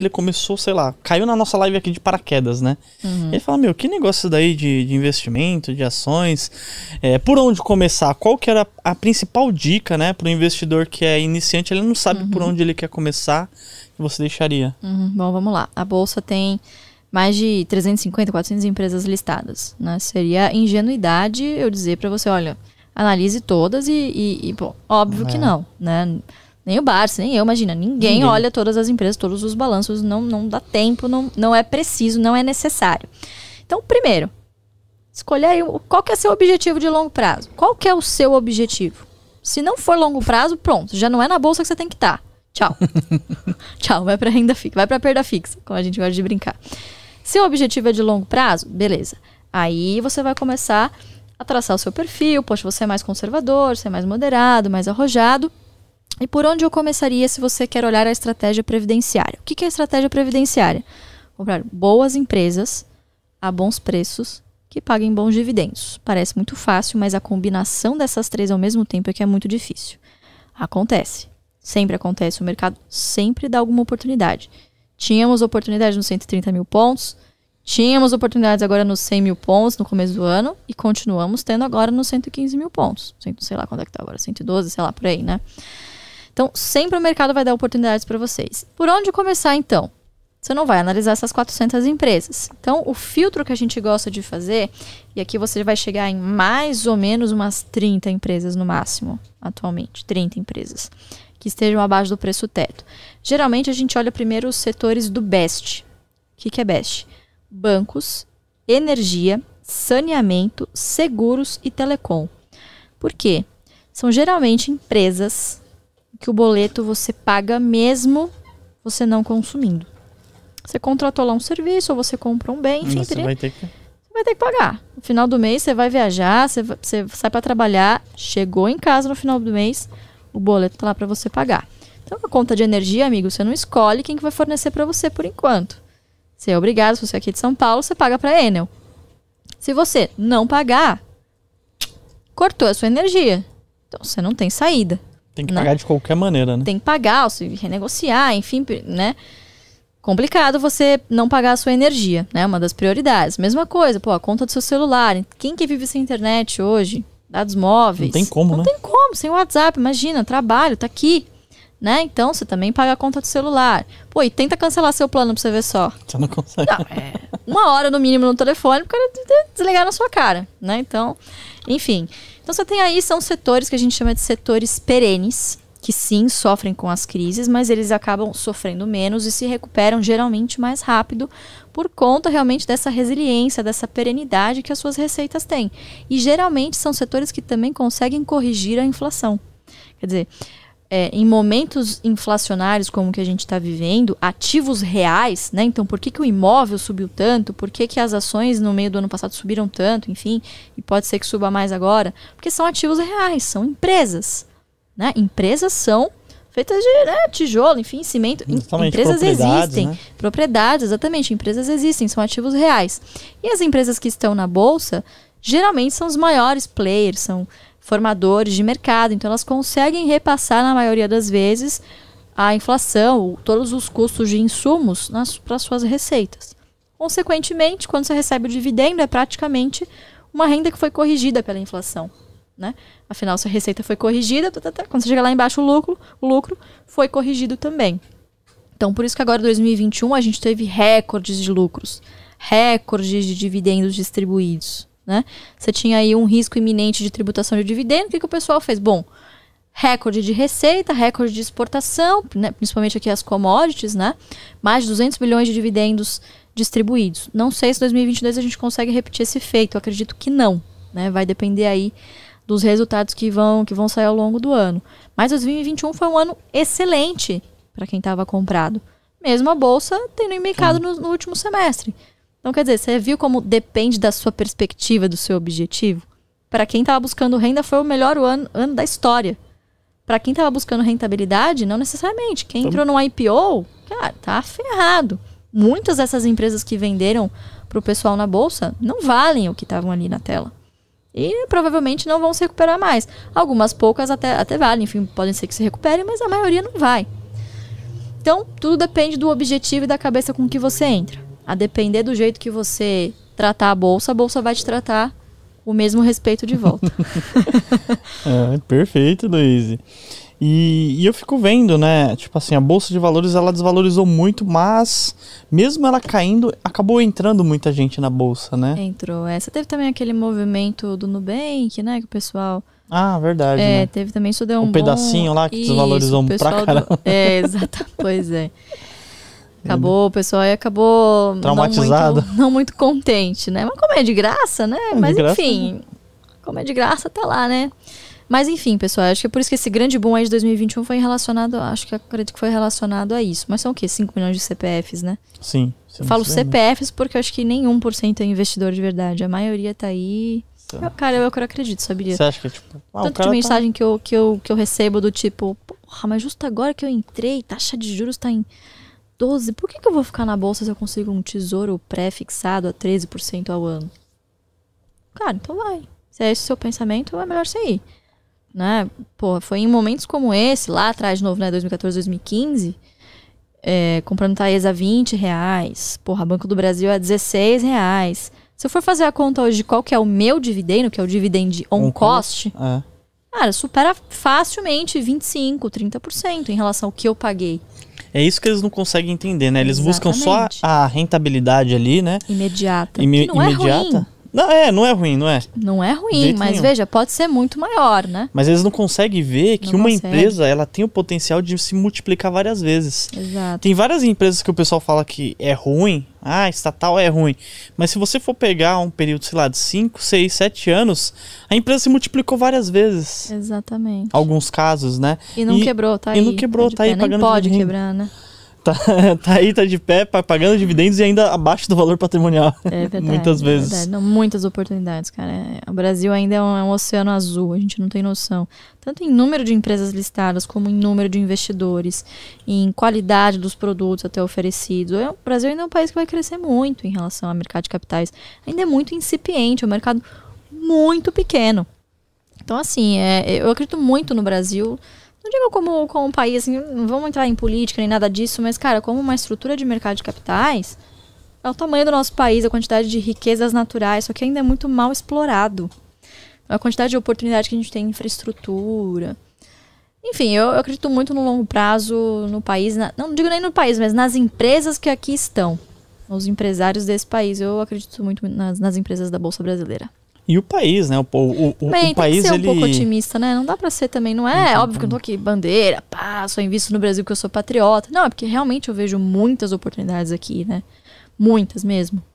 ele começou, sei lá, caiu na nossa live aqui de paraquedas, né? Uhum. Ele fala, meu, que negócio daí de, de investimento, de ações, é, por onde começar? Qual que era a principal dica, né, para o investidor que é iniciante, ele não sabe uhum. por onde ele quer começar, que você deixaria? Uhum. Bom, vamos lá. A Bolsa tem mais de 350, 400 empresas listadas, né? Seria ingenuidade eu dizer para você, olha, analise todas e, e, e bom, óbvio é. que não, né? Nem o Barça, nem eu, imagina. Ninguém, Ninguém, olha todas as empresas, todos os balanços. Não, não dá tempo, não, não é preciso, não é necessário. Então, primeiro, escolher aí qual que é seu objetivo de longo prazo. Qual que é o seu objetivo? Se não for longo prazo, pronto. Já não é na bolsa que você tem que estar. Tá. Tchau. Tchau, vai para renda fixa, vai para perda fixa, como a gente gosta de brincar. Seu objetivo é de longo prazo, beleza. Aí você vai começar a traçar o seu perfil. Poxa, você é mais conservador, você é mais moderado, mais arrojado. E por onde eu começaria se você quer olhar a estratégia previdenciária? O que é a estratégia previdenciária? Comprar boas empresas a bons preços que paguem bons dividendos. Parece muito fácil, mas a combinação dessas três ao mesmo tempo é que é muito difícil. Acontece. Sempre acontece. O mercado sempre dá alguma oportunidade. Tínhamos oportunidade nos 130 mil pontos, tínhamos oportunidades agora nos 100 mil pontos no começo do ano e continuamos tendo agora nos 115 mil pontos. Sei lá quanto é que tá agora, 112, sei lá, por aí, né? Então, sempre o mercado vai dar oportunidades para vocês. Por onde começar, então? Você não vai analisar essas 400 empresas. Então, o filtro que a gente gosta de fazer, e aqui você vai chegar em mais ou menos umas 30 empresas no máximo, atualmente, 30 empresas que estejam abaixo do preço teto. Geralmente, a gente olha primeiro os setores do BEST. O que, que é BEST? Bancos, energia, saneamento, seguros e telecom. Por quê? São geralmente empresas que o boleto você paga mesmo você não consumindo. Você contratou lá um serviço ou você comprou um bem, enfim. Você vai, ter que... você vai ter que pagar. No final do mês você vai viajar, você, vai, você sai para trabalhar, chegou em casa no final do mês, o boleto tá lá para você pagar. Então a conta de energia, amigo, você não escolhe quem que vai fornecer para você por enquanto. Você é obrigado, se você é aqui de São Paulo, você paga para Enel. Se você não pagar, cortou a sua energia. Então você não tem saída. Tem que né? pagar de qualquer maneira, né? Tem que pagar, se renegociar, enfim, né? Complicado você não pagar a sua energia, né? Uma das prioridades. Mesma coisa, pô, a conta do seu celular. Quem que vive sem internet hoje? Dados móveis. Não tem como, não né? Não tem como, sem WhatsApp, imagina, trabalho, tá aqui. Né? Então você também paga a conta do celular. Pô, e tenta cancelar seu plano pra você ver só. Você não consegue. Não, é uma hora no mínimo no telefone, porque desligar na sua cara, né? Então, enfim. Então você tem aí, são setores que a gente chama de setores perenes, que sim sofrem com as crises, mas eles acabam sofrendo menos e se recuperam geralmente mais rápido por conta realmente dessa resiliência, dessa perenidade que as suas receitas têm. E geralmente são setores que também conseguem corrigir a inflação. Quer dizer, é, em momentos inflacionários como que a gente está vivendo, ativos reais, né? Então, por que, que o imóvel subiu tanto? Por que, que as ações no meio do ano passado subiram tanto? Enfim, e pode ser que suba mais agora, porque são ativos reais, são empresas, né? Empresas são feitas de né, tijolo, enfim, cimento. Exatamente, empresas propriedades, existem, né? propriedades, exatamente. Empresas existem, são ativos reais. E as empresas que estão na bolsa geralmente são os maiores players, são formadores de mercado. Então, elas conseguem repassar, na maioria das vezes, a inflação, todos os custos de insumos para suas receitas. Consequentemente, quando você recebe o dividendo, é praticamente uma renda que foi corrigida pela inflação. Né? Afinal, sua receita foi corrigida, tá, tá, tá. quando você chega lá embaixo, o lucro, o lucro foi corrigido também. Então, por isso que agora, 2021, a gente teve recordes de lucros, recordes de dividendos distribuídos né? Você tinha aí um risco iminente de tributação de dividendo. O que, que o pessoal fez? Bom, recorde de receita, recorde de exportação, né? principalmente aqui as commodities, né? Mais de 200 bilhões de dividendos distribuídos. Não sei se 2022 a gente consegue repetir esse feito. Eu acredito que não, né? Vai depender aí dos resultados que vão que vão sair ao longo do ano. Mas 2021 foi um ano excelente para quem estava comprado. Mesmo a bolsa tendo emicado no, no último semestre. Então, quer dizer, você viu como depende da sua perspectiva, do seu objetivo? Para quem estava buscando renda, foi o melhor ano, ano da história. Para quem estava buscando rentabilidade, não necessariamente. Quem então entrou no IPO, cara, tá ferrado. Muitas dessas empresas que venderam para o pessoal na bolsa não valem o que estavam ali na tela. E provavelmente não vão se recuperar mais. Algumas poucas até, até valem, enfim, podem ser que se recuperem, mas a maioria não vai. Então, tudo depende do objetivo e da cabeça com que você entra. A depender do jeito que você tratar a bolsa, a bolsa vai te tratar o mesmo respeito de volta. é, perfeito, Luiz. E, e, eu fico vendo, né? Tipo assim, a bolsa de valores ela desvalorizou muito, mas mesmo ela caindo, acabou entrando muita gente na bolsa, né? Entrou. Essa é. teve também aquele movimento do Nubank, né? Que o pessoal. Ah, verdade. É, né? teve também isso deu um, um pedacinho bom... lá que desvalorizou isso, pra caramba. Do... É, exato. pois é. Acabou, o pessoal e acabou. Traumatizado. Não muito, não muito, contente, né? Mas como é de graça, né? É, Mas graça, enfim, não. como é de graça, tá lá, né? Mas enfim, pessoal, acho que é por isso que esse grande boom aí de 2021 foi relacionado, acho que acredito que foi relacionado a isso. Mas são o quê? 5 milhões de CPFs, né? Sim. Eu falo sei, CPFs né? porque eu acho que nenhum por cento é investidor de verdade. A maioria tá aí. Eu, tá. é cara, é eu, eu acredito, sabia? Você acha que, tipo... Ah, Tanto de tá mensagem tá... que, eu, que, eu, que eu recebo do tipo... Porra, mas justo agora que eu entrei, taxa de juros tá em... 12, por que, que eu vou ficar na bolsa se eu consigo um tesouro pré-fixado a 13% ao ano? Cara, então vai. Se é esse o seu pensamento, é melhor você ir. Né? Pô, foi em momentos como esse, lá atrás de novo, né, 2014, 2015, é, comprando Taesa a 20 reais, porra, Banco do Brasil a 16 reais. Se eu for fazer a conta hoje de qual que é o meu dividendo, que é o dividend on, on cost, cost é. cara, supera facilmente 25, 30% em relação ao que eu paguei. É isso que eles não conseguem entender, né? Eles Exatamente. buscam só a rentabilidade ali, né? Imediata. Ime que não imediata. É ruim. Não, é, não é ruim, não é? Não é ruim, mas nenhum. veja, pode ser muito maior, né? Mas eles não conseguem ver que uma empresa, ela tem o potencial de se multiplicar várias vezes. Exato. Tem várias empresas que o pessoal fala que é ruim, ah, estatal é ruim. Mas se você for pegar um período, sei lá, de 5, 6, 7 anos, a empresa se multiplicou várias vezes. Exatamente. Alguns casos, né? E não e, quebrou, tá e aí. E não quebrou, tá, tá aí, pagando Nem pode quebrar, né? tá, tá aí, tá de pé, pagando dividendos e ainda abaixo do valor patrimonial. É verdade. Muitas é vezes. Não, muitas oportunidades, cara. O Brasil ainda é um, é um, oceano azul, a gente não tem noção. Tanto em número de empresas listadas, como em número de investidores, em qualidade dos produtos até oferecidos. É, o Brasil ainda é um país que vai crescer muito em relação ao mercado de capitais. Ainda é muito incipiente, é um mercado muito pequeno. Então, assim, é, eu acredito muito no Brasil não digo como, como um país, assim, não vamos entrar em política nem nada disso, mas, cara, como uma estrutura de mercado de capitais, é o tamanho do nosso país, a quantidade de riquezas naturais, só que ainda é muito mal explorado. A quantidade de oportunidade que a gente tem em infraestrutura. Enfim, eu, eu acredito muito no longo prazo no país, na, não digo nem no país, mas nas empresas que aqui estão. Os empresários desse país. Eu acredito muito nas, nas empresas da Bolsa Brasileira e o país, né? O, o, o, Bem, o país tem que ser um ele... pouco otimista, né? Não dá para ser também, não é? Uhum. Óbvio que eu não tô aqui bandeira, pá, só invisto no Brasil porque eu sou patriota. Não, é porque realmente eu vejo muitas oportunidades aqui, né? Muitas mesmo.